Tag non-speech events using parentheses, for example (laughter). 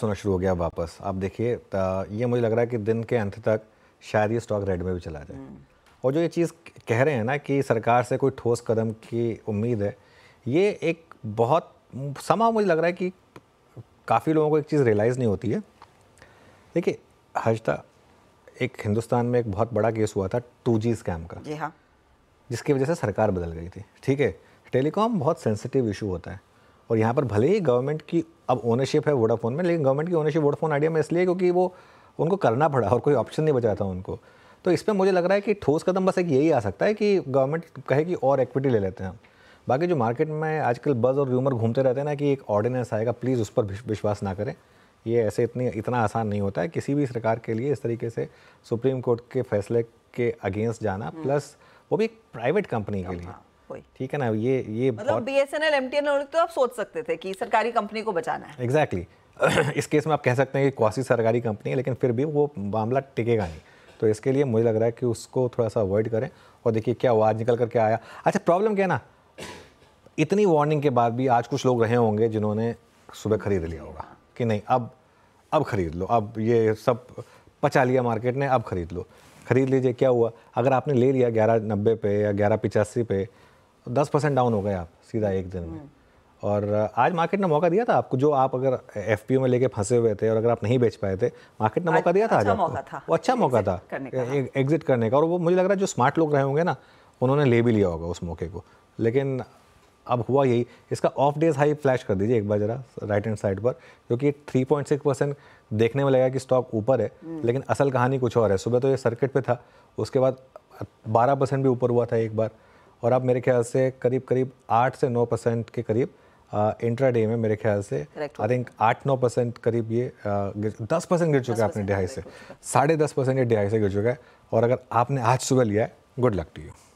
सोना शुरू हो गया वापस आप देखिए ये मुझे लग रहा है कि दिन के अंत तक शायद ये स्टॉक रेड में भी चला जाए हम्म। और जो ये चीज़ कह रहे हैं ना कि सरकार से कोई ठोस कदम की उम्मीद है ये एक बहुत समा मुझे लग रहा है कि काफ़ी लोगों को एक चीज़ रियलाइज़ नहीं होती है देखिए हजता एक हिंदुस्तान में एक बहुत बड़ा केस हुआ था टू जी स्कैम का जी हाँ जिसकी वजह से सरकार बदल गई थी ठीक है टेलीकॉम बहुत सेंसिटिव इशू होता है और यहाँ पर भले ही गवर्नमेंट की अब ओनरशिप है वोडाफोन में लेकिन गवर्नमेंट की ओनरशिप वोडाफोन आइडिया में इसलिए क्योंकि वो उनको करना पड़ा और कोई ऑप्शन नहीं बचा था उनको तो इस पर मुझे लग रहा है कि ठोस कदम बस एक यही आ सकता है कि गवर्नमेंट कहे कि और एक्विटी ले लेते हैं हम बाकी जो मार्केट में आजकल बज़ और र्यूमर घूमते रहते हैं ना कि एक ऑर्डिनेंस आएगा प्लीज़ उस पर विश्वास ना करें ये ऐसे इतनी इतना आसान नहीं होता है किसी भी सरकार के लिए इस तरीके से सुप्रीम कोर्ट के फैसले के अगेंस्ट जाना प्लस हम्म। वो भी एक प्राइवेट कंपनी के लिए कोई ठीक है ना ये ये मतलब B S N L M T N L तो आप सोच सकते थे कि सरकारी कंपनी को बचाना है एग्जैक्टली exactly. (clears throat) इस केस में आप कह सकते हैं कि क्वासी सरकारी कंपनी है लेकिन फिर भी वो मामला टिकेगा नहीं तो इसके लिए मुझे लग रहा है कि उसको थोड़ा सा अवॉइड करें और देखिए क्या हुआ आज निकल करके आया अच्छा प्रॉब्लम क्या है ना इतनी वार्निंग के बाद भी आज कुछ लोग रहे होंगे जिन्होंने सुबह खरीद लिया होगा कि नहीं अब अब खरीद लो अब ये सब पचा लिया मार्केट ने अब खरीद लो खरीद लीजिए क्या हुआ अगर आपने ले लिया ग्यारह नब्बे पे या ग्यारह पिचासी पे दस परसेंट डाउन हो गए आप सीधा एक दिन में और आज मार्केट ने मौका दिया था आपको जो आप अगर एफ में लेके फंसे हुए थे और अगर आप नहीं बेच पाए थे मार्केट ने मौका दिया था आज अच्छा आपको वो अच्छा मौका था हाँ। एग्जिट करने का और वो मुझे लग रहा है जो स्मार्ट लोग रहे होंगे ना उन्होंने ले भी लिया होगा उस मौके को लेकिन अब हुआ यही इसका ऑफ डेज हाई फ्लैश कर दीजिए एक बार जरा राइट हैंड साइड पर क्योंकि थ्री पॉइंट सिक्स परसेंट देखने में लगा कि स्टॉक ऊपर है हम्म। लेकिन असल कहानी कुछ और है सुबह तो ये सर्किट पे था उसके बाद बारह परसेंट भी ऊपर हुआ था एक बार और अब मेरे ख्याल से करीब करीब आठ से नौ परसेंट के करीब इंट्रा डे में मेरे ख्याल से आई थिंक आठ नौ परसेंट करीब ये दस परसेंट गिर चुका है अपने डिहाई से साढ़े दस परसेंट ये डिहाई से गिर चुका है और अगर आपने आज सुबह लिया है गुड लक टू यू